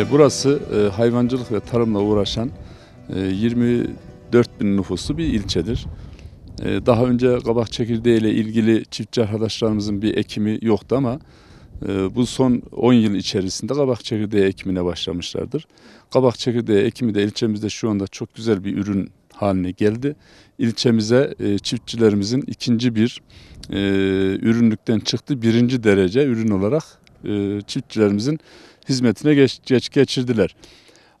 Ee, burası e, hayvancılık ve tarımla uğraşan 24 e, bin nüfuslu bir ilçedir. E, daha önce kabak çekirdeği ile ilgili çiftçi arkadaşlarımızın bir ekimi yoktu ama bu son 10 yıl içerisinde kabak çekirdeği ekimine başlamışlardır. Kabak çekirdeği ekimi de ilçemizde şu anda çok güzel bir ürün haline geldi. İlçemize çiftçilerimizin ikinci bir ürünlükten çıktı birinci derece ürün olarak çiftçilerimizin hizmetine geç, geç geçirdiler.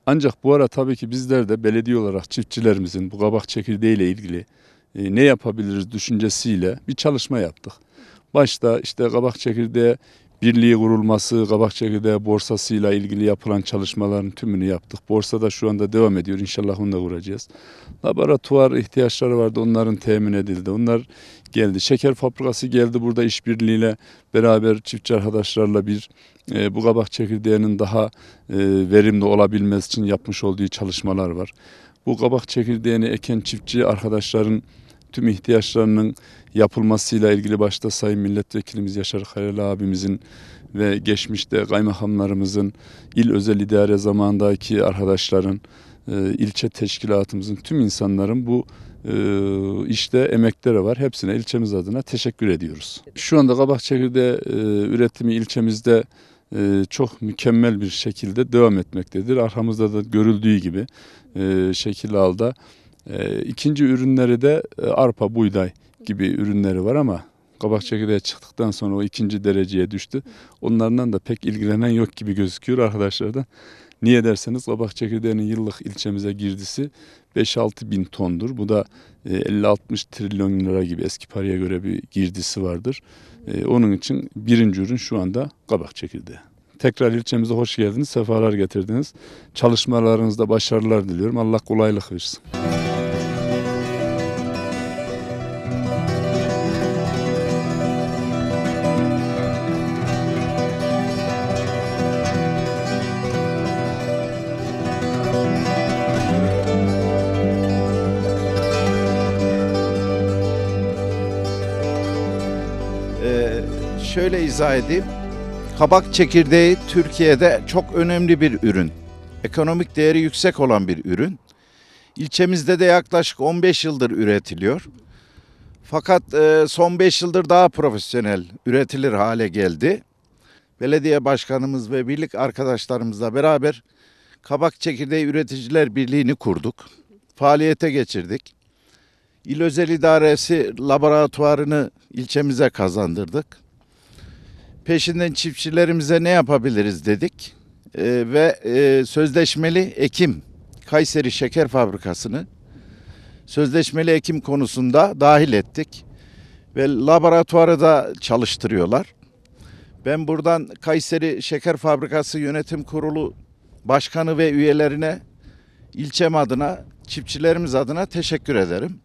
Ancak bu ara tabii ki bizler de belediye olarak çiftçilerimizin bu kabak çekirdeği ile ilgili e, ne yapabiliriz düşüncesiyle bir çalışma yaptık. Başta işte kabak çekirdeği birliği kurulması, kabak çekirdeği borsasıyla ilgili yapılan çalışmaların tümünü yaptık. Borsa da şu anda devam ediyor. İnşallah onu da kuracağız. Laboratuvar ihtiyaçları vardı. Onların temin edildi. Onlar geldi. Şeker fabrikası geldi burada işbirliğiyle beraber çiftçi arkadaşlarla bir e, bu kabak çekirdeğinin daha e, verimli olabilmesi için yapmış olduğu çalışmalar var. Bu kabak çekirdeğini eken çiftçi arkadaşların tüm ihtiyaçlarının yapılmasıyla ilgili başta Sayın Milletvekilimiz Yaşar Kayalı abimizin ve geçmişte kaymakamlarımızın, il özel idare zamandaki arkadaşların, e, ilçe teşkilatımızın, tüm insanların bu ee, işte emeklere var. Hepsine ilçemiz adına teşekkür ediyoruz. Şu anda kabak çekirdeği e, üretimi ilçemizde e, çok mükemmel bir şekilde devam etmektedir. Arkamızda da görüldüğü gibi e, şekil alda. İkinci ürünleri de arpa, buğday gibi ürünleri var ama kabak çekirdeği çıktıktan sonra o ikinci dereceye düştü. Onlardan da pek ilgilenen yok gibi gözüküyor arkadaşlardan. Niye derseniz kabak çekirdeğinin yıllık ilçemize girdisi 5-6 bin tondur. Bu da 50-60 e, trilyon lira gibi eski paraya göre bir girdisi vardır. E, onun için birinci ürün şu anda kabak çekirdeği. Tekrar ilçemize hoş geldiniz, sefalar getirdiniz. Çalışmalarınızda başarılar diliyorum. Allah kolaylık versin. şöyle izah edeyim. Kabak çekirdeği Türkiye'de çok önemli bir ürün. Ekonomik değeri yüksek olan bir ürün. İlçemizde de yaklaşık 15 yıldır üretiliyor. Fakat e, son 5 yıldır daha profesyonel üretilir hale geldi. Belediye başkanımız ve birlik arkadaşlarımızla beraber Kabak Çekirdeği Üreticiler Birliği'ni kurduk. Faaliyete geçirdik. İl Özel İdaresi laboratuvarını ilçemize kazandırdık peşinden çiftçilerimize ne yapabiliriz dedik. E, ve e, sözleşmeli ekim Kayseri Şeker Fabrikası'nı sözleşmeli ekim konusunda dahil ettik. Ve laboratuvarı da çalıştırıyorlar. Ben buradan Kayseri Şeker Fabrikası Yönetim Kurulu Başkanı ve üyelerine ilçem adına, çiftçilerimiz adına teşekkür ederim.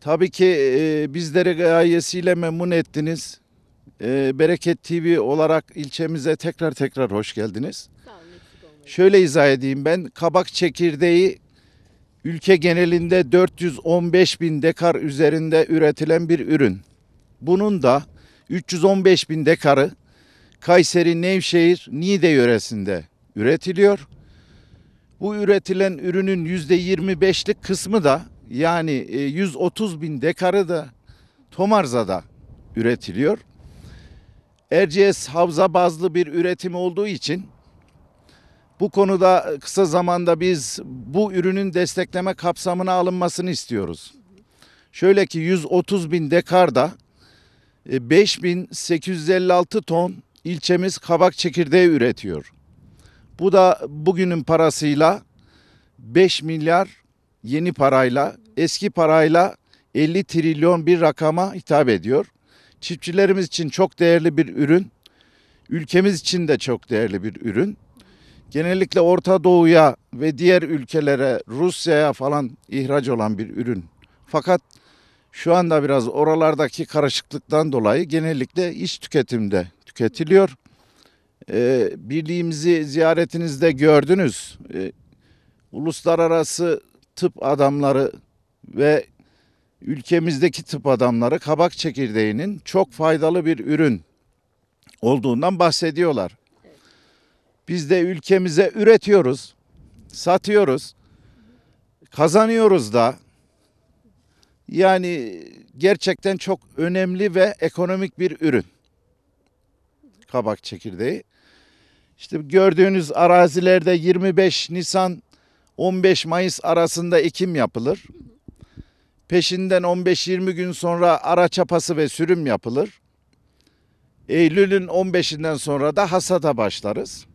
Tabii ki e, bizleri gayesiyle memnun ettiniz e, Bereket TV olarak ilçemize tekrar tekrar hoş geldiniz. Şöyle izah edeyim ben kabak çekirdeği ülke genelinde 415 bin dekar üzerinde üretilen bir ürün. Bunun da 315 bin dekarı Kayseri, Nevşehir, Niğde yöresinde üretiliyor. Bu üretilen ürünün yüzde %25'lik kısmı da yani 130 e, bin dekarı da Tomarza'da üretiliyor. Erciyes havza bazlı bir üretim olduğu için bu konuda kısa zamanda biz bu ürünün destekleme kapsamına alınmasını istiyoruz. Şöyle ki 130 bin dekarda 5856 e, ton ilçemiz kabak çekirdeği üretiyor. Bu da bugünün parasıyla 5 milyar yeni parayla eski parayla 50 trilyon bir rakama hitap ediyor. Çiftçilerimiz için çok değerli bir ürün. Ülkemiz için de çok değerli bir ürün. Genellikle Orta Doğu'ya ve diğer ülkelere, Rusya'ya falan ihraç olan bir ürün. Fakat şu anda biraz oralardaki karışıklıktan dolayı genellikle iç tüketimde tüketiliyor. Ee, birliğimizi ziyaretinizde gördünüz. Ee, uluslararası tıp adamları ve ülkemizdeki tıp adamları kabak çekirdeğinin çok faydalı bir ürün olduğundan bahsediyorlar. Biz de ülkemize üretiyoruz, satıyoruz, kazanıyoruz da. Yani gerçekten çok önemli ve ekonomik bir ürün. Kabak çekirdeği. İşte gördüğünüz arazilerde 25 Nisan 15 Mayıs arasında ekim yapılır. Peşinden 15-20 gün sonra ara çapası ve sürüm yapılır. Eylül'ün 15'inden sonra da hasata başlarız.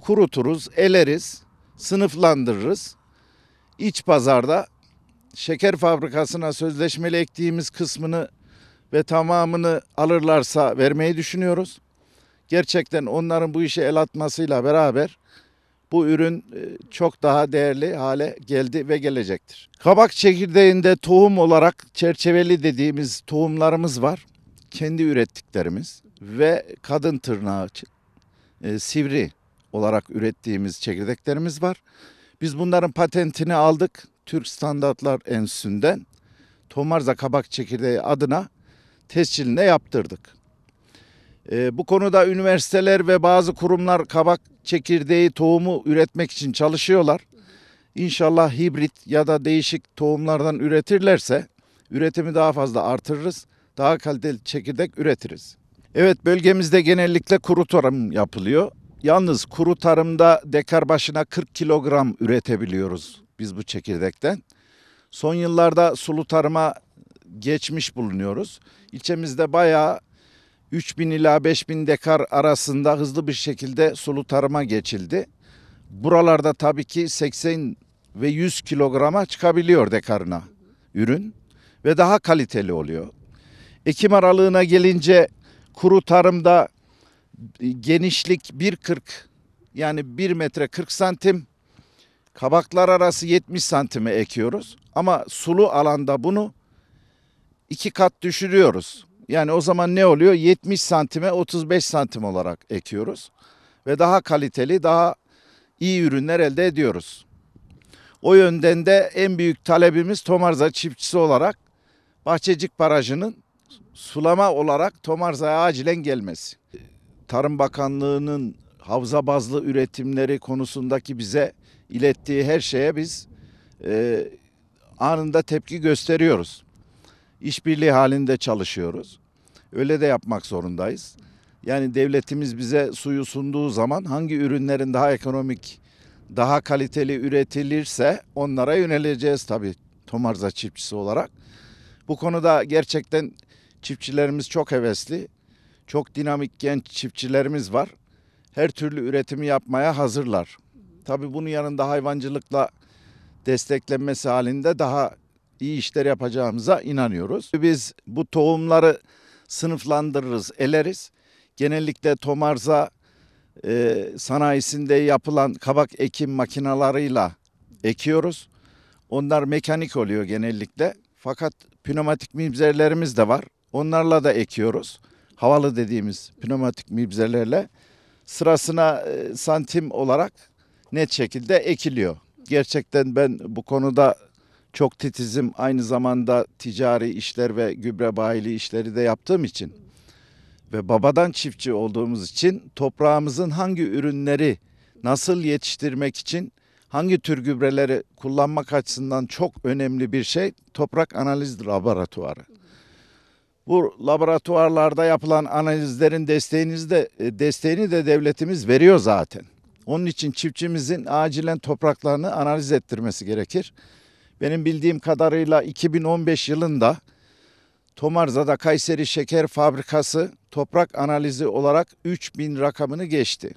Kuruturuz, eleriz, sınıflandırırız. İç pazarda şeker fabrikasına sözleşmeli ektiğimiz kısmını ve tamamını alırlarsa vermeyi düşünüyoruz. Gerçekten onların bu işe el atmasıyla beraber bu ürün e, çok daha değerli hale geldi ve gelecektir. Kabak çekirdeğinde tohum olarak çerçeveli dediğimiz tohumlarımız var. Kendi ürettiklerimiz ve kadın tırnağı e, sivri olarak ürettiğimiz çekirdeklerimiz var. Biz bunların patentini aldık Türk Standartlar Enstitüsü'nden. Tomarza kabak çekirdeği adına tescilini yaptırdık. Ee, bu konuda üniversiteler ve bazı kurumlar kabak çekirdeği tohumu üretmek için çalışıyorlar. İnşallah hibrit ya da değişik tohumlardan üretirlerse üretimi daha fazla artırırız. Daha kaliteli çekirdek üretiriz. Evet bölgemizde genellikle kuru tarım yapılıyor. Yalnız kuru tarımda dekar başına 40 kilogram üretebiliyoruz biz bu çekirdekten. Son yıllarda sulu tarıma geçmiş bulunuyoruz. İlçemizde bayağı 3000 ila 5000 dekar arasında hızlı bir şekilde sulu tarıma geçildi. Buralarda tabii ki 80 ve 100 kilograma çıkabiliyor dekarına ürün ve daha kaliteli oluyor. Ekim aralığına gelince kuru tarımda genişlik 1.40 yani 1 metre 40 santim kabaklar arası 70 santime ekiyoruz ama sulu alanda bunu iki kat düşürüyoruz. Yani o zaman ne oluyor? 70 santime 35 santim olarak ekiyoruz. Ve daha kaliteli, daha iyi ürünler elde ediyoruz. O yönden de en büyük talebimiz Tomarza çiftçisi olarak Bahçecik Barajı'nın sulama olarak Tomarza'ya acilen gelmesi. Tarım Bakanlığı'nın havza bazlı üretimleri konusundaki bize ilettiği her şeye biz e, anında tepki gösteriyoruz işbirliği halinde çalışıyoruz. Öyle de yapmak zorundayız. Yani devletimiz bize suyu sunduğu zaman hangi ürünlerin daha ekonomik, daha kaliteli üretilirse onlara yöneleceğiz tabii Tomarza çiftçisi olarak. Bu konuda gerçekten çiftçilerimiz çok hevesli. Çok dinamik genç çiftçilerimiz var. Her türlü üretimi yapmaya hazırlar. Tabii bunun yanında hayvancılıkla desteklenmesi halinde daha iyi işler yapacağımıza inanıyoruz. Biz bu tohumları sınıflandırırız, eleriz. Genellikle tomarza e, sanayisinde yapılan kabak ekim makinalarıyla ekiyoruz. Onlar mekanik oluyor genellikle. Fakat pneumatik mibzerlerimiz de var. Onlarla da ekiyoruz. Havalı dediğimiz pneumatik mibzerlerle sırasına e, santim olarak net şekilde ekiliyor. Gerçekten ben bu konuda çok titizim. Aynı zamanda ticari işler ve gübre bayili işleri de yaptığım için ve babadan çiftçi olduğumuz için toprağımızın hangi ürünleri nasıl yetiştirmek için hangi tür gübreleri kullanmak açısından çok önemli bir şey toprak analiz laboratuvarı. Bu laboratuvarlarda yapılan analizlerin desteğiniz de, e, desteğini de devletimiz veriyor zaten. Onun için çiftçimizin acilen topraklarını analiz ettirmesi gerekir. Benim bildiğim kadarıyla 2015 yılında Tomarza'da Kayseri Şeker Fabrikası toprak analizi olarak 3000 rakamını geçti.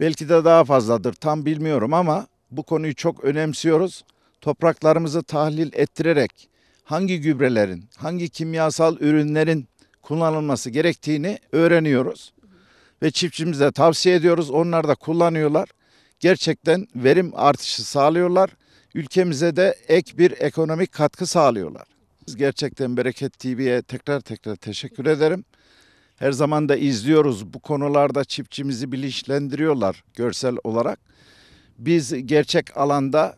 Belki de daha fazladır tam bilmiyorum ama bu konuyu çok önemsiyoruz. Topraklarımızı tahlil ettirerek hangi gübrelerin, hangi kimyasal ürünlerin kullanılması gerektiğini öğreniyoruz. Ve çiftçimize tavsiye ediyoruz. Onlar da kullanıyorlar. Gerçekten verim artışı sağlıyorlar ülkemize de ek bir ekonomik katkı sağlıyorlar. Gerçekten Bereket TV'ye tekrar tekrar teşekkür ederim. Her zaman da izliyoruz. Bu konularda çiftçimizi bilinçlendiriyorlar görsel olarak. Biz gerçek alanda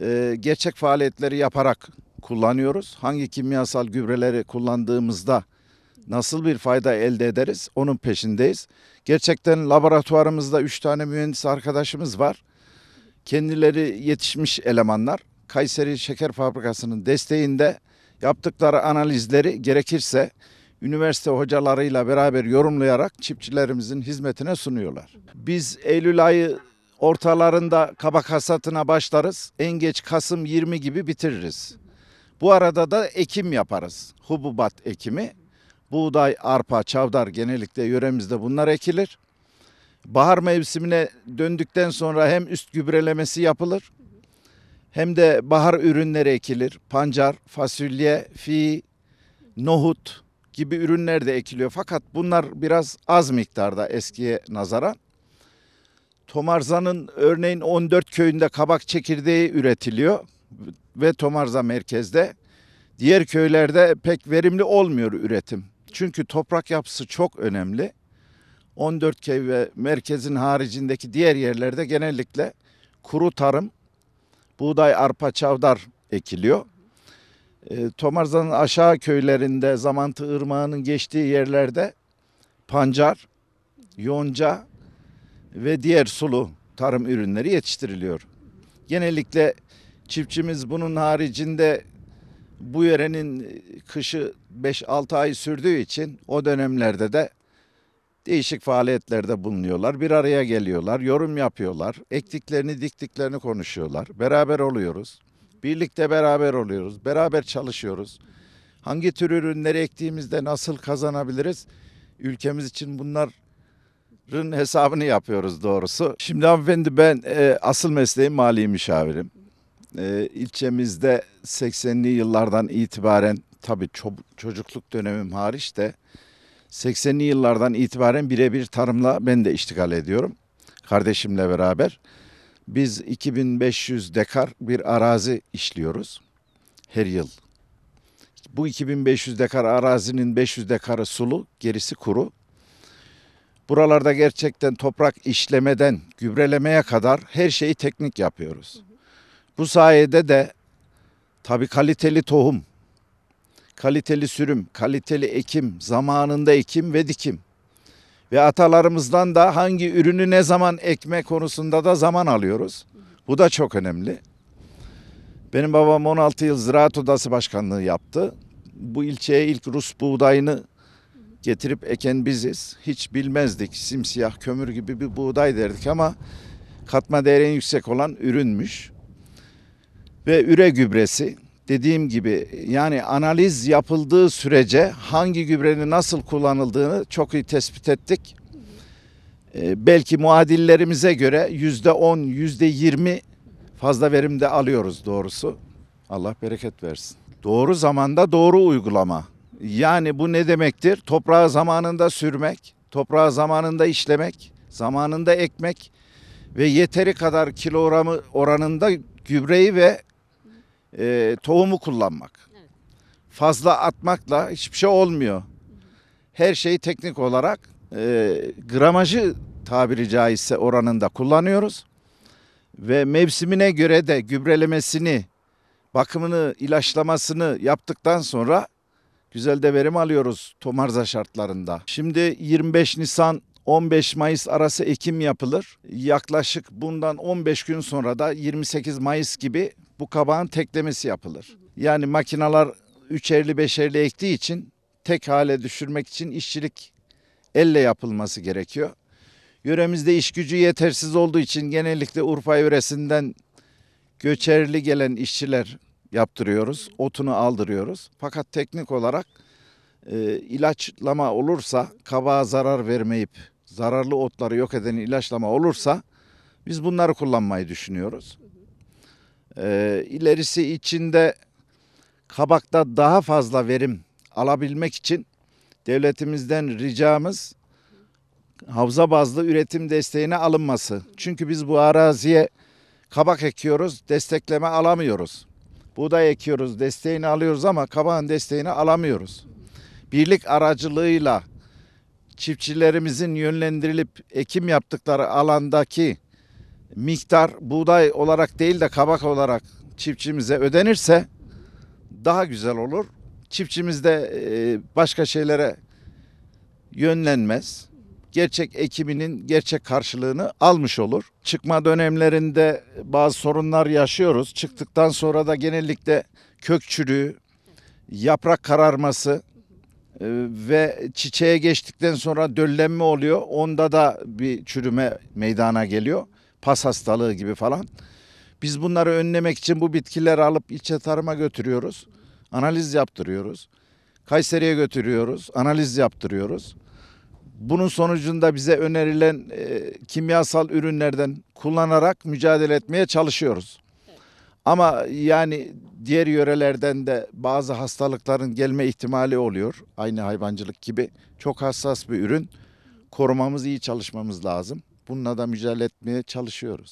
e, gerçek faaliyetleri yaparak kullanıyoruz. Hangi kimyasal gübreleri kullandığımızda nasıl bir fayda elde ederiz onun peşindeyiz. Gerçekten laboratuvarımızda 3 tane mühendis arkadaşımız var. Kendileri yetişmiş elemanlar Kayseri Şeker Fabrikası'nın desteğinde yaptıkları analizleri gerekirse üniversite hocalarıyla beraber yorumlayarak çiftçilerimizin hizmetine sunuyorlar. Biz Eylül ayı ortalarında kabak hasatına başlarız. En geç Kasım 20 gibi bitiririz. Bu arada da ekim yaparız. Hububat ekimi. Buğday, arpa, çavdar genellikle yöremizde bunlar ekilir bahar mevsimine döndükten sonra hem üst gübrelemesi yapılır hem de bahar ürünleri ekilir. Pancar, fasulye, fi, nohut gibi ürünler de ekiliyor. Fakat bunlar biraz az miktarda eskiye nazaran. Tomarza'nın örneğin 14 köyünde kabak çekirdeği üretiliyor ve Tomarza merkezde. Diğer köylerde pek verimli olmuyor üretim. Çünkü toprak yapısı çok önemli. 14 köy ve merkezin haricindeki diğer yerlerde genellikle kuru tarım, buğday, arpa, çavdar ekiliyor. E, Tomarza'nın aşağı köylerinde Zamantı Irmağı'nın geçtiği yerlerde pancar, yonca ve diğer sulu tarım ürünleri yetiştiriliyor. Genellikle çiftçimiz bunun haricinde bu yörenin kışı 5-6 ay sürdüğü için o dönemlerde de değişik faaliyetlerde bulunuyorlar. Bir araya geliyorlar, yorum yapıyorlar. Ektiklerini, diktiklerini konuşuyorlar. Beraber oluyoruz. Birlikte beraber oluyoruz. Beraber çalışıyoruz. Hangi tür ürünleri ektiğimizde nasıl kazanabiliriz? Ülkemiz için bunların hesabını yapıyoruz doğrusu. Şimdi hanımefendi ben e, asıl mesleğim mali müşavirim. E, ilçemizde 80'li yıllardan itibaren tabii çocukluk dönemim hariç de 80'li yıllardan itibaren birebir tarımla ben de iştigal ediyorum. Kardeşimle beraber. Biz 2500 dekar bir arazi işliyoruz her yıl. Bu 2500 dekar arazinin 500 dekarı sulu, gerisi kuru. Buralarda gerçekten toprak işlemeden gübrelemeye kadar her şeyi teknik yapıyoruz. Bu sayede de tabii kaliteli tohum kaliteli sürüm, kaliteli ekim, zamanında ekim ve dikim. Ve atalarımızdan da hangi ürünü ne zaman ekme konusunda da zaman alıyoruz. Bu da çok önemli. Benim babam 16 yıl Ziraat Odası Başkanlığı yaptı. Bu ilçeye ilk Rus buğdayını getirip eken biziz. Hiç bilmezdik simsiyah kömür gibi bir buğday derdik ama katma değeri yüksek olan ürünmüş. Ve üre gübresi dediğim gibi yani analiz yapıldığı sürece hangi gübrenin nasıl kullanıldığını çok iyi tespit ettik. Ee, belki muadillerimize göre yüzde on, yüzde yirmi fazla verim de alıyoruz doğrusu. Allah bereket versin. Doğru zamanda doğru uygulama. Yani bu ne demektir? Toprağı zamanında sürmek, toprağı zamanında işlemek, zamanında ekmek ve yeteri kadar kilogramı oranında gübreyi ve e, tohumu kullanmak. Evet. Fazla atmakla hiçbir şey olmuyor. Her şeyi teknik olarak e, gramajı tabiri caizse oranında kullanıyoruz. Ve mevsimine göre de gübrelemesini, bakımını, ilaçlamasını yaptıktan sonra güzel de verim alıyoruz tomarza şartlarında. Şimdi 25 Nisan 15 Mayıs arası ekim yapılır. Yaklaşık bundan 15 gün sonra da 28 Mayıs gibi bu kabağın teklemesi yapılır. Yani makineler üçerli beşerli ektiği için tek hale düşürmek için işçilik elle yapılması gerekiyor. Yöremizde iş gücü yetersiz olduğu için genellikle Urfa yöresinden göçerli gelen işçiler yaptırıyoruz. Otunu aldırıyoruz. Fakat teknik olarak e, ilaçlama olursa kabağa zarar vermeyip zararlı otları yok eden ilaçlama olursa biz bunları kullanmayı düşünüyoruz. Ee, ilerisi içinde kabakta daha fazla verim alabilmek için devletimizden ricamız havza bazlı üretim desteğine alınması. Çünkü biz bu araziye kabak ekiyoruz, destekleme alamıyoruz. Buğday ekiyoruz, desteğini alıyoruz ama kabağın desteğini alamıyoruz. Birlik aracılığıyla çiftçilerimizin yönlendirilip ekim yaptıkları alandaki miktar buğday olarak değil de kabak olarak çiftçimize ödenirse daha güzel olur. Çiftçimiz de e, başka şeylere yönlenmez. Gerçek ekiminin gerçek karşılığını almış olur. Çıkma dönemlerinde bazı sorunlar yaşıyoruz. Çıktıktan sonra da genellikle kök çürüğü, yaprak kararması, ee, ve çiçeğe geçtikten sonra döllenme oluyor. Onda da bir çürüme meydana geliyor. Pas hastalığı gibi falan. Biz bunları önlemek için bu bitkileri alıp ilçe tarıma götürüyoruz. Analiz yaptırıyoruz. Kayseri'ye götürüyoruz. Analiz yaptırıyoruz. Bunun sonucunda bize önerilen e, kimyasal ürünlerden kullanarak mücadele etmeye çalışıyoruz. Ama yani diğer yörelerden de bazı hastalıkların gelme ihtimali oluyor. Aynı hayvancılık gibi. Çok hassas bir ürün. Korumamız iyi çalışmamız lazım. Bununla da mücadele etmeye çalışıyoruz.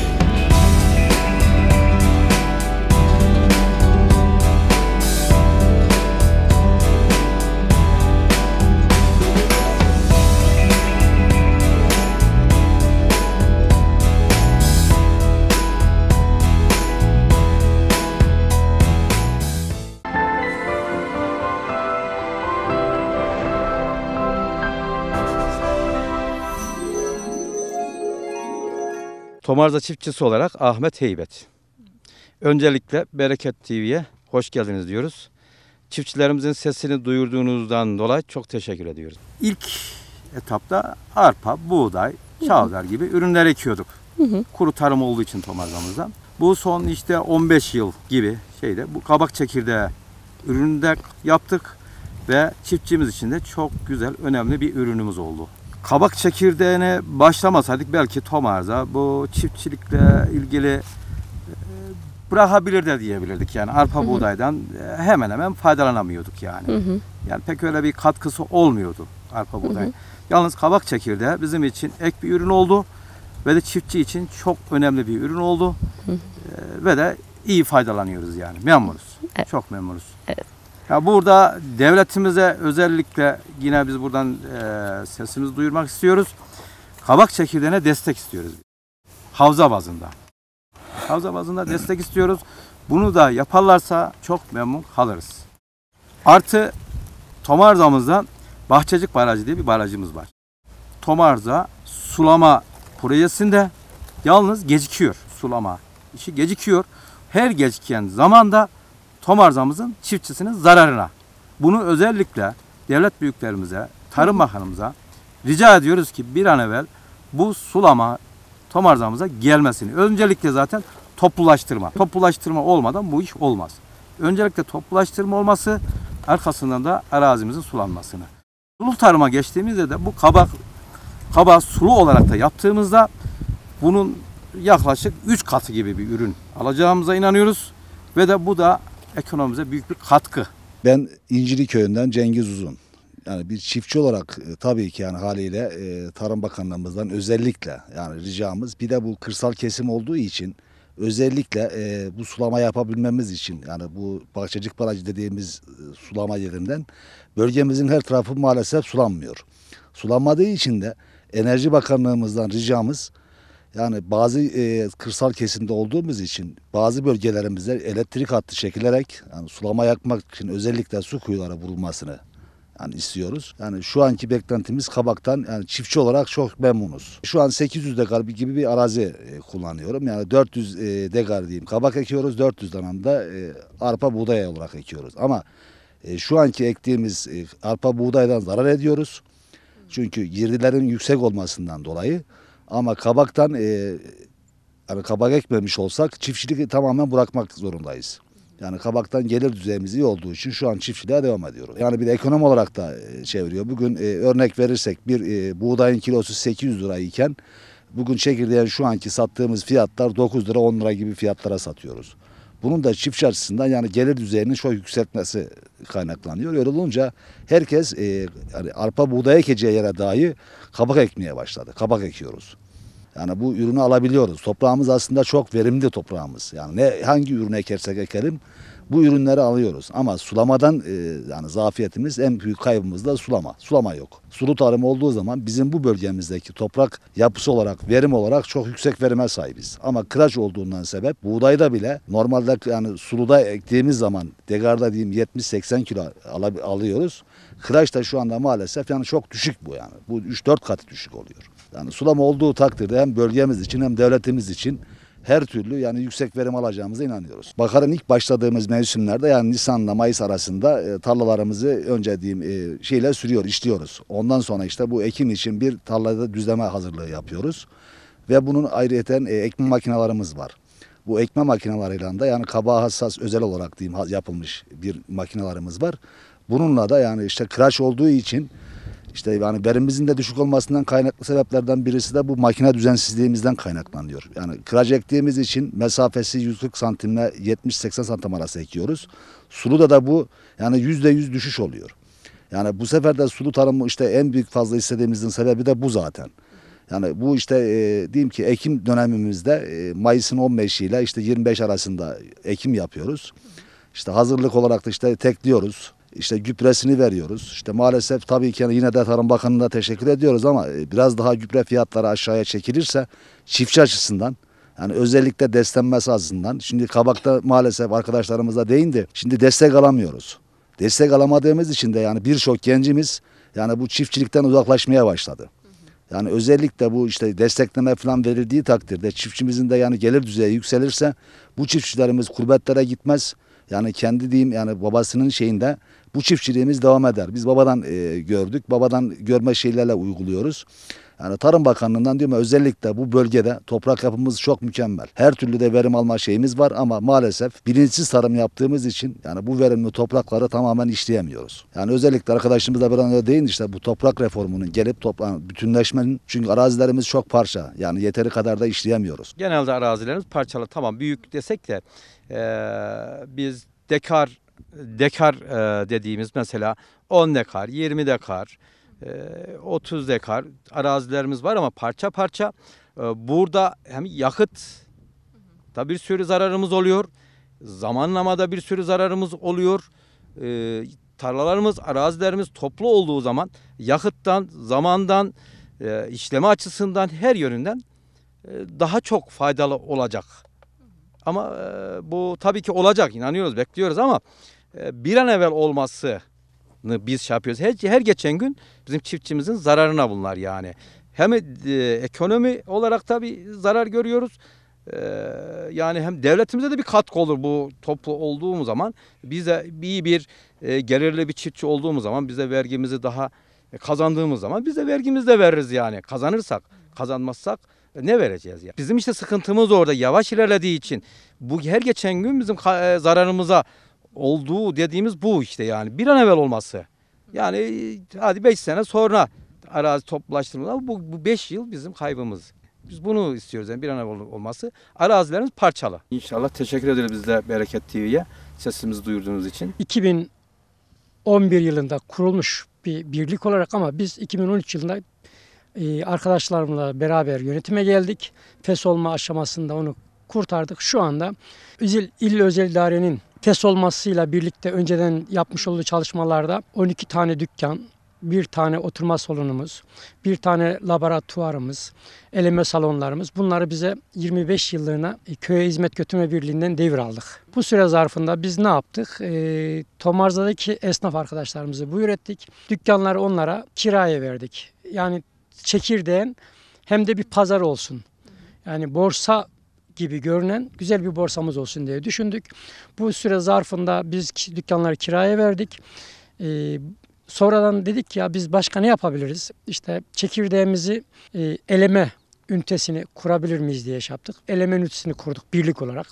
Tomarza çiftçisi olarak Ahmet Heybet. Öncelikle Bereket TV'ye hoş geldiniz diyoruz. Çiftçilerimizin sesini duyurduğunuzdan dolayı çok teşekkür ediyoruz. İlk etapta arpa, buğday, çavdar gibi ürünler ekiyorduk. Hı hı. Kuru tarım olduğu için tomarzamızda. Bu son işte 15 yıl gibi şeyde bu kabak çekirdeği ürünü de yaptık ve çiftçimiz için de çok güzel önemli bir ürünümüz oldu kabak çekirdeğine başlamasaydık belki Tomar'da bu çiftçilikle ilgili e, bırakabilir de diyebilirdik yani arpa buğdaydan e, hemen hemen faydalanamıyorduk yani. Hı hı. Yani pek öyle bir katkısı olmuyordu arpa buğday. Hı hı. Yalnız kabak çekirdeği bizim için ek bir ürün oldu ve de çiftçi için çok önemli bir ürün oldu. Hı hı. E, ve de iyi faydalanıyoruz yani memnunuz. Evet. Çok memnunuz. Evet. Ya burada devletimize özellikle yine biz buradan e, sesimizi duyurmak istiyoruz. Kabak çekirdeğine destek istiyoruz. Havza bazında. Havza bazında destek istiyoruz. Bunu da yaparlarsa çok memnun kalırız. Artı Tomarza'mızda Bahçecik Barajı diye bir barajımız var. Tomarza sulama projesinde yalnız gecikiyor sulama. işi gecikiyor. Her geciken zamanda Tom arzamızın çiftçisinin zararına. Bunu özellikle devlet büyüklerimize, Tarım Bakanımıza rica ediyoruz ki bir an evvel bu sulama tom arzamıza gelmesini. Öncelikle zaten toplulaştırma. Toplulaştırma olmadan bu iş olmaz. Öncelikle toplulaştırma olması, arkasından da arazimizin sulanmasını. Sulu tarıma geçtiğimizde de bu kabak kaba sulu olarak da yaptığımızda bunun yaklaşık 3 katı gibi bir ürün alacağımıza inanıyoruz ve de bu da ekonomimize büyük bir katkı. Ben İncili köyünden Cengiz Uzun. Yani bir çiftçi olarak e, tabii ki yani haliyle e, Tarım Bakanlığımızdan özellikle yani ricamız bir de bu kırsal kesim olduğu için özellikle e, bu sulama yapabilmemiz için yani bu bahçecik barajı dediğimiz e, sulama yerinden bölgemizin her tarafı maalesef sulanmıyor. Sulanmadığı için de Enerji Bakanlığımızdan ricamız yani bazı e, kırsal kesimde olduğumuz için bazı bölgelerimizde elektrik hattı çekilerek yani sulama yakmak için özellikle su kuyuları vurulmasını yani istiyoruz. Yani şu anki beklentimiz kabaktan yani çiftçi olarak çok memnunuz. Şu an 800 dekar gibi bir arazi e, kullanıyorum. Yani 400 e, dekar diyeyim kabak ekiyoruz. 400 dananda e, arpa buğday olarak ekiyoruz. Ama e, şu anki ektiğimiz e, arpa buğdaydan zarar ediyoruz. Çünkü girdilerin yüksek olmasından dolayı. Ama kabaktan e, yani kabak ekmemiş olsak çiftçilik tamamen bırakmak zorundayız. Yani kabaktan gelir düzeyimiz iyi olduğu için şu an çiftçiliğe devam ediyoruz. Yani bir de ekonomi olarak da e, çeviriyor. Bugün e, örnek verirsek bir e, buğdayın kilosu 800 lirayken bugün çekirdeğin şu anki sattığımız fiyatlar 9 lira 10 lira gibi fiyatlara satıyoruz. Bunun da çiftçi açısından yani gelir düzeyinin çok yükseltmesi kaynaklanıyor. Öyle olunca herkes e, yani arpa buğday ekeceği yere dahi kabak ekmeye başladı. Kabak ekiyoruz. Yani bu ürünü alabiliyoruz. Toprağımız aslında çok verimli toprağımız. Yani ne hangi ürünü ekersek ekelim bu ürünleri alıyoruz. Ama sulamadan e, yani zafiyetimiz en büyük kaybımız da sulama. Sulama yok. Sulu tarım olduğu zaman bizim bu bölgemizdeki toprak yapısı olarak, verim olarak çok yüksek verime sahibiz. Ama kıraç olduğundan sebep buğdayda bile normalde yani suluda ektiğimiz zaman degarda diyeyim 70-80 kilo al alıyoruz. Kıraç da şu anda maalesef yani çok düşük bu yani. Bu 3-4 katı düşük oluyor. Yani sulama olduğu takdirde hem bölgemiz için hem devletimiz için her türlü yani yüksek verim alacağımıza inanıyoruz. Bakarın ilk başladığımız mevsimlerde yani Nisan'la Mayıs arasında e, tarlalarımızı önce diyeyim e, şeyle sürüyor, işliyoruz. Ondan sonra işte bu ekim için bir tarlada düzleme hazırlığı yapıyoruz. Ve bunun ayrıyeten e, ekme makinelerimiz var. Bu ekme makineleriyle de yani kaba hassas özel olarak diyeyim yapılmış bir makinalarımız var. Bununla da yani işte kıraç olduğu için işte yani verimimizin de düşük olmasından kaynaklı sebeplerden birisi de bu makine düzensizliğimizden kaynaklanıyor. Yani kıraç ektiğimiz için mesafesi 140 santimle 70-80 santim arası ekiyoruz. Suluda da bu yani %100 düşüş oluyor. Yani bu sefer de sulu tarımı işte en büyük fazla istediğimizin sebebi de bu zaten. Yani bu işte e, diyeyim ki Ekim dönemimizde e, Mayıs'ın 15 ile işte 25 arasında Ekim yapıyoruz. İşte hazırlık olarak da işte tekliyoruz işte gübresini veriyoruz. İşte maalesef tabii ki yine de Tarım bakanlığına teşekkür ediyoruz ama e, biraz daha gübre fiyatları aşağıya çekilirse çiftçi açısından yani özellikle desteklenmesi azından. Şimdi kabakta maalesef arkadaşlarımızla değindi. Şimdi destek alamıyoruz. Destek alamadığımız için de yani birçok gencimiz yani bu çiftçilikten uzaklaşmaya başladı. Yani özellikle bu işte destekleme falan verildiği takdirde çiftçimizin de yani gelir düzeyi yükselirse bu çiftçilerimiz kurbetlere gitmez. Yani kendi diyeyim yani babasının şeyinde bu çiftçiliğimiz devam eder. Biz babadan e, gördük, babadan görme şeylerle uyguluyoruz. Yani Tarım Bakanlığı'ndan diyorum özellikle bu bölgede toprak yapımız çok mükemmel. Her türlü de verim alma şeyimiz var ama maalesef bilinçsiz tarım yaptığımız için yani bu verimli toprakları tamamen işleyemiyoruz. Yani özellikle arkadaşımız da bir anda değin işte bu toprak reformunun gelip toplan bütünleşmenin çünkü arazilerimiz çok parça yani yeteri kadar da işleyemiyoruz. Genelde arazilerimiz parçalı tamam büyük desek de ee, biz dekar dekar e, dediğimiz mesela 10 dekar, 20 dekar, e, 30 dekar arazilerimiz var ama parça parça e, burada hem yakıt da bir sürü zararımız oluyor. Zamanlamada bir sürü zararımız oluyor. E, tarlalarımız, arazilerimiz toplu olduğu zaman yakıttan, zamandan, e, işleme açısından her yönünden e, daha çok faydalı olacak. Ama e, bu tabii ki olacak inanıyoruz bekliyoruz ama e, bir an evvel olmasını biz şey yapıyoruz. Her, her geçen gün bizim çiftçimizin zararına bunlar yani. Hem e, ekonomi olarak tabii zarar görüyoruz. E, yani hem devletimize de bir katkı olur bu toplu olduğumuz zaman. bize de iyi bir e, gelirli bir çiftçi olduğumuz zaman bize vergimizi daha kazandığımız zaman bize vergimizi de veririz yani kazanırsak kazanmazsak ne vereceğiz ya? Bizim işte sıkıntımız orada yavaş ilerlediği için bu her geçen gün bizim e, zararımıza olduğu dediğimiz bu işte yani bir an evvel olması. Yani e, hadi 5 sene sonra arazi toplaştırmalar bu 5 yıl bizim kaybımız. Biz bunu istiyoruz yani bir an evvel olması. Arazilerimiz parçalı. İnşallah teşekkür ederiz biz de Bereket TV'ye sesimizi duyurduğunuz için. 2011 yılında kurulmuş bir birlik olarak ama biz 2013 yılında e, arkadaşlarımla beraber yönetime geldik. Fes olma aşamasında onu kurtardık. Şu anda İzil İl Özel İdare'nin fes olmasıyla birlikte önceden yapmış olduğu çalışmalarda 12 tane dükkan, bir tane oturma salonumuz, bir tane laboratuvarımız, eleme salonlarımız bunları bize 25 yıllığına e, köye hizmet götürme birliğinden devraldık. Bu süre zarfında biz ne yaptık? E, Tomarza'daki esnaf arkadaşlarımızı buyur ettik. Dükkanları onlara kiraya verdik. Yani çekirdeğin hem de bir pazar olsun. Yani borsa gibi görünen güzel bir borsamız olsun diye düşündük. Bu süre zarfında biz dükkanları kiraya verdik. Ee, sonradan dedik ki ya biz başka ne yapabiliriz? İşte çekirdeğimizi e, eleme ünitesini kurabilir miyiz diye şey yaptık. Eleme ünitesini kurduk birlik olarak.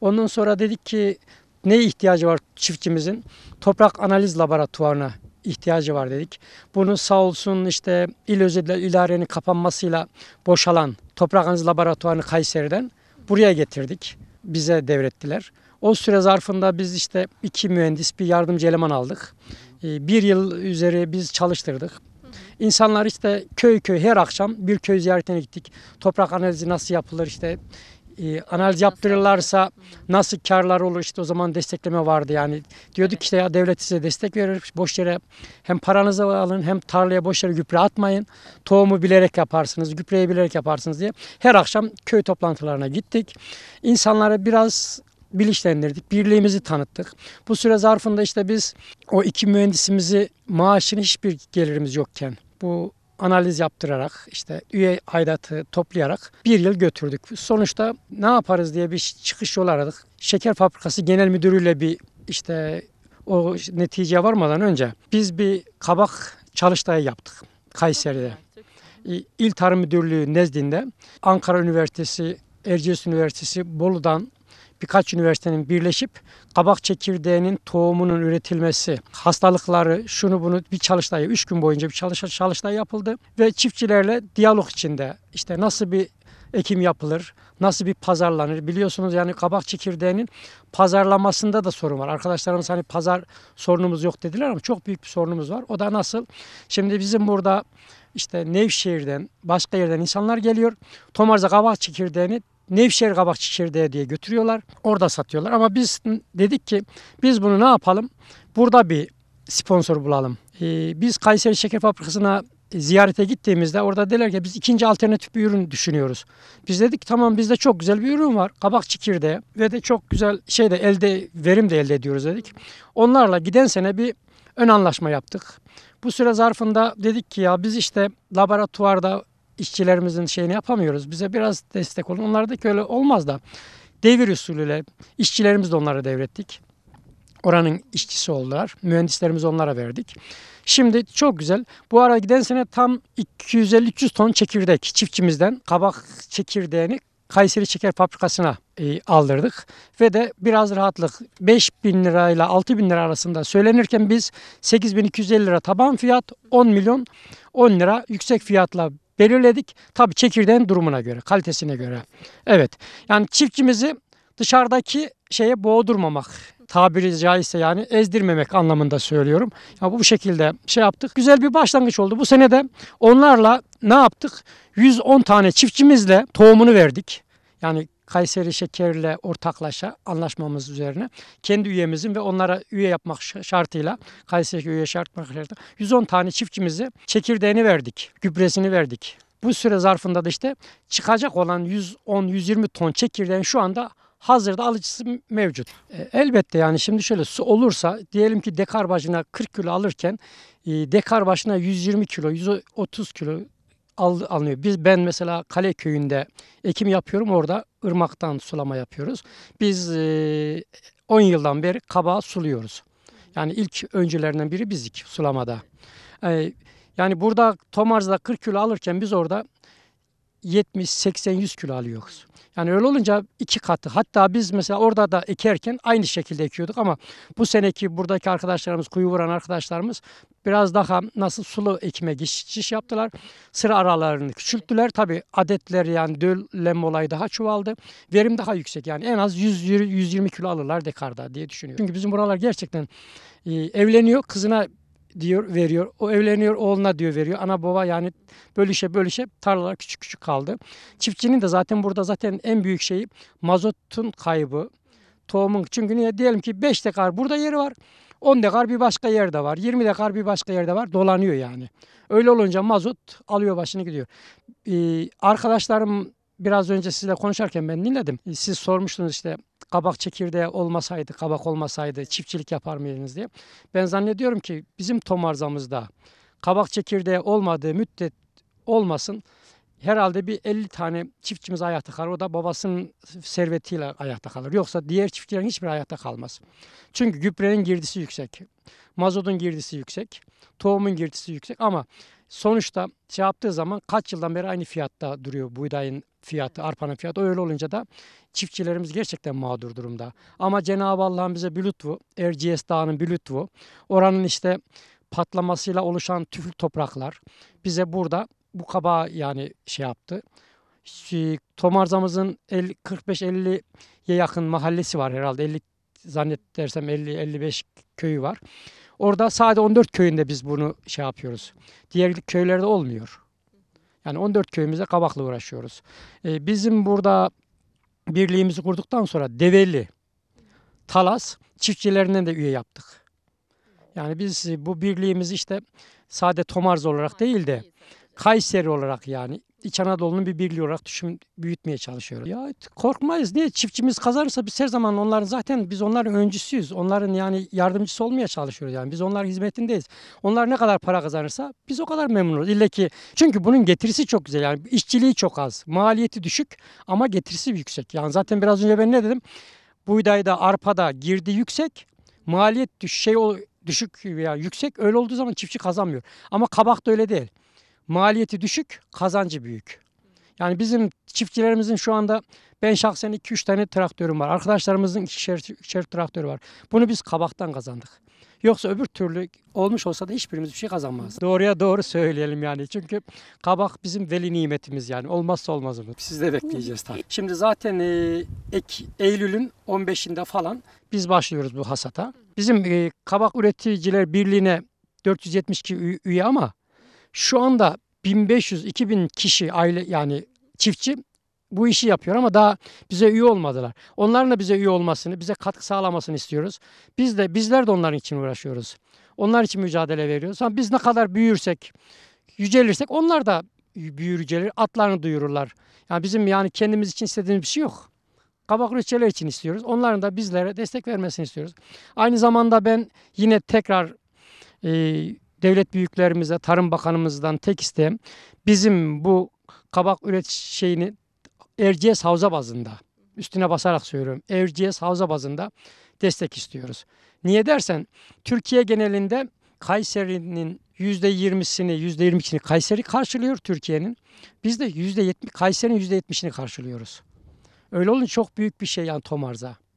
Ondan sonra dedik ki ne ihtiyacı var çiftçimizin? Toprak analiz laboratuvarına ihtiyacı var dedik. Bunu sağ olsun işte il özel idarenin kapanmasıyla boşalan toprak analiz laboratuvarını Kayseri'den buraya getirdik. Bize devrettiler. O süre zarfında biz işte iki mühendis bir yardımcı eleman aldık. Ee, bir yıl üzeri biz çalıştırdık. İnsanlar işte köy köy her akşam bir köy ziyaretine gittik. Toprak analizi nasıl yapılır işte e, analiz yaptırırlarsa nasıl karlar olur işte o zaman destekleme vardı yani. Diyorduk ki ya devlet size destek verir boş yere hem paranızı alın hem tarlaya boş yere gübre atmayın. Tohumu bilerek yaparsınız, gübreyi bilerek yaparsınız diye. Her akşam köy toplantılarına gittik. İnsanlara biraz bilinçlendirdik, birliğimizi tanıttık. Bu süre zarfında işte biz o iki mühendisimizi maaşını hiçbir gelirimiz yokken bu analiz yaptırarak işte üye aidatı toplayarak bir yıl götürdük. Sonuçta ne yaparız diye bir çıkış yolu aradık. Şeker Fabrikası Genel Müdürü'yle bir işte o neticeye varmadan önce biz bir kabak çalıştayı yaptık Kayseri'de. İl Tarım Müdürlüğü nezdinde Ankara Üniversitesi, Erciyes Üniversitesi, Bolu'dan birkaç üniversitenin birleşip kabak çekirdeğinin tohumunun üretilmesi, hastalıkları, şunu bunu bir çalıştay, üç gün boyunca bir çalış çalıştay yapıldı ve çiftçilerle diyalog içinde işte nasıl bir ekim yapılır, nasıl bir pazarlanır. Biliyorsunuz yani kabak çekirdeğinin pazarlamasında da sorun var. Arkadaşlarımız hani pazar sorunumuz yok dediler ama çok büyük bir sorunumuz var. O da nasıl? Şimdi bizim burada işte Nevşehir'den, başka yerden insanlar geliyor. Tomarza kabak çekirdeğini Nevşehir kabak çekirdeği diye götürüyorlar. Orada satıyorlar. Ama biz dedik ki biz bunu ne yapalım? Burada bir sponsor bulalım. Ee, biz Kayseri Şeker Fabrikası'na ziyarete gittiğimizde orada derler ki biz ikinci alternatif bir ürün düşünüyoruz. Biz dedik tamam bizde çok güzel bir ürün var. Kabak çekirdeği ve de çok güzel şey de elde verim de elde ediyoruz dedik. Onlarla giden sene bir ön anlaşma yaptık. Bu süre zarfında dedik ki ya biz işte laboratuvarda işçilerimizin şeyini yapamıyoruz. Bize biraz destek olun. Onlarda ki öyle olmaz da devir usulüyle işçilerimiz de onlara devrettik. Oranın işçisi oldular. Mühendislerimizi onlara verdik. Şimdi çok güzel. Bu ara giden sene tam 250-300 ton çekirdek çiftçimizden kabak çekirdeğini Kayseri Şeker Fabrikası'na e, aldırdık ve de biraz rahatlık 5 bin lirayla 6 bin lira arasında söylenirken biz 8 bin 250 lira taban fiyat 10 milyon 10 lira yüksek fiyatla belirledik. Tabi çekirdeğin durumuna göre, kalitesine göre. Evet. Yani çiftçimizi dışarıdaki şeye boğdurmamak tabiri caizse yani ezdirmemek anlamında söylüyorum. Ya bu şekilde şey yaptık. Güzel bir başlangıç oldu. Bu sene de onlarla ne yaptık? 110 tane çiftçimizle tohumunu verdik. Yani Kayseri Şeker'le ortaklaşa anlaşmamız üzerine kendi üyemizin ve onlara üye yapmak şartıyla Kayseri üye yapmak şartıyla 110 tane çiftçimize çekirdeğini verdik, gübresini verdik. Bu süre zarfında da işte çıkacak olan 110-120 ton çekirdeğin şu anda hazırda alıcısı mevcut. E, elbette yani şimdi şöyle su olursa diyelim ki dekar başına 40 kilo alırken e, dekar başına 120 kilo, 130 kilo al, alınıyor. Biz ben mesela Kale köyünde ekim yapıyorum. Orada ırmaktan sulama yapıyoruz. Biz e, yıldan beri kabağı suluyoruz. Yani ilk öncülerinden biri bizdik sulamada. E, yani burada Tomarz'da 40 kilo alırken biz orada 70, 80, 100 kilo alıyoruz. Yani öyle olunca iki katı. Hatta biz mesela orada da ekerken aynı şekilde ekiyorduk ama bu seneki buradaki arkadaşlarımız, kuyu vuran arkadaşlarımız biraz daha nasıl sulu ekime geçiş yaptılar. Sıra aralarını küçülttüler. Tabi adetler yani döllenme olayı daha çuvaldı, Verim daha yüksek yani en az 100, 120 kilo alırlar dekarda diye düşünüyorum. Çünkü bizim buralar gerçekten e, evleniyor. Kızına diyor veriyor. O evleniyor oğluna diyor veriyor. Ana baba yani bölüşe bölüşe tarlalar küçük küçük kaldı. Çiftçinin de zaten burada zaten en büyük şeyi mazotun kaybı. Tohumun çünkü niye diyelim ki 5 dekar burada yeri var. 10 dekar bir başka yerde var. 20 dekar bir başka yerde var. Dolanıyor yani. Öyle olunca mazot alıyor başını gidiyor. Ee, arkadaşlarım biraz önce sizle konuşarken ben dinledim. Ee, siz sormuştunuz işte kabak çekirdeği olmasaydı, kabak olmasaydı çiftçilik yapar mıydınız diye. Ben zannediyorum ki bizim tomarzamızda kabak çekirdeği olmadığı müddet olmasın herhalde bir 50 tane çiftçimiz ayakta kalır. O da babasının servetiyle ayakta kalır. Yoksa diğer çiftçilerin hiçbir ayakta kalmaz. Çünkü gübrenin girdisi yüksek. Mazotun girdisi yüksek. Tohumun girdisi yüksek ama sonuçta şey yaptığı zaman kaç yıldan beri aynı fiyatta duruyor buğdayın fiyatı, arpanın fiyatı öyle olunca da çiftçilerimiz gerçekten mağdur durumda. Ama Cenab-ı Allah'ın bize bir lütfu, Erciyes Dağı'nın bir lütfu, oranın işte patlamasıyla oluşan tüflü topraklar bize burada bu kabağı yani şey yaptı. Tomarzamızın 45-50'ye yakın mahallesi var herhalde. 50 zannedersem 50-55 köyü var. Orada sadece 14 köyünde biz bunu şey yapıyoruz. Diğer köylerde olmuyor. Yani 14 köyümüze kabakla uğraşıyoruz. E, bizim burada birliğimizi kurduktan sonra Develi, Talas çiftçilerinden de üye yaptık. Yani biz bu birliğimiz işte sade Tomarz olarak değil de Kayseri olarak yani İç Anadolu'nun bir birliği olarak düşün, büyütmeye çalışıyoruz. Ya korkmayız. Niye? Çiftçimiz kazarsa biz her zaman onların zaten biz onların öncüsüyüz. Onların yani yardımcısı olmaya çalışıyoruz yani. Biz onların hizmetindeyiz. Onlar ne kadar para kazanırsa biz o kadar memnunuz. İlle ki çünkü bunun getirisi çok güzel yani işçiliği çok az. Maliyeti düşük ama getirisi yüksek. Yani zaten biraz önce ben ne dedim? Buğdayda, arpada girdi yüksek. Maliyet düş, şey düşük veya yüksek öyle olduğu zaman çiftçi kazanmıyor. Ama kabak da öyle değil maliyeti düşük, kazancı büyük. Yani bizim çiftçilerimizin şu anda ben şahsen 2-3 tane traktörüm var. Arkadaşlarımızın ikişer, ikişer traktörü var. Bunu biz kabaktan kazandık. Yoksa öbür türlü olmuş olsa da hiçbirimiz bir şey kazanmaz. Doğruya doğru söyleyelim yani. Çünkü kabak bizim veli nimetimiz yani. Olmazsa olmazımız. Siz de bekleyeceğiz tabii. Şimdi zaten e, ek, Eylül'ün 15'inde falan biz başlıyoruz bu hasata. Bizim e, Kabak Üreticiler Birliği'ne 472 üye ama şu anda 1500-2000 kişi aile yani çiftçi bu işi yapıyor ama daha bize üye olmadılar. Onların da bize üye olmasını, bize katkı sağlamasını istiyoruz. Biz de bizler de onların için uğraşıyoruz. Onlar için mücadele veriyoruz. Ama biz ne kadar büyürsek, yücelirsek onlar da büyür yücelir, atlarını duyururlar. Yani bizim yani kendimiz için istediğimiz bir şey yok. Kabak reçeler için istiyoruz. Onların da bizlere destek vermesini istiyoruz. Aynı zamanda ben yine tekrar e, devlet büyüklerimize, Tarım Bakanımızdan tek isteğim bizim bu kabak üret şeyini Erciyes Havza bazında üstüne basarak söylüyorum. Erciyes Havza bazında destek istiyoruz. Niye dersen Türkiye genelinde Kayseri'nin %20'sini, %22'sini Kayseri karşılıyor Türkiye'nin. Biz de %70 Kayseri'nin %70'ini karşılıyoruz. Öyle olunca çok büyük bir şey yani Tomarza.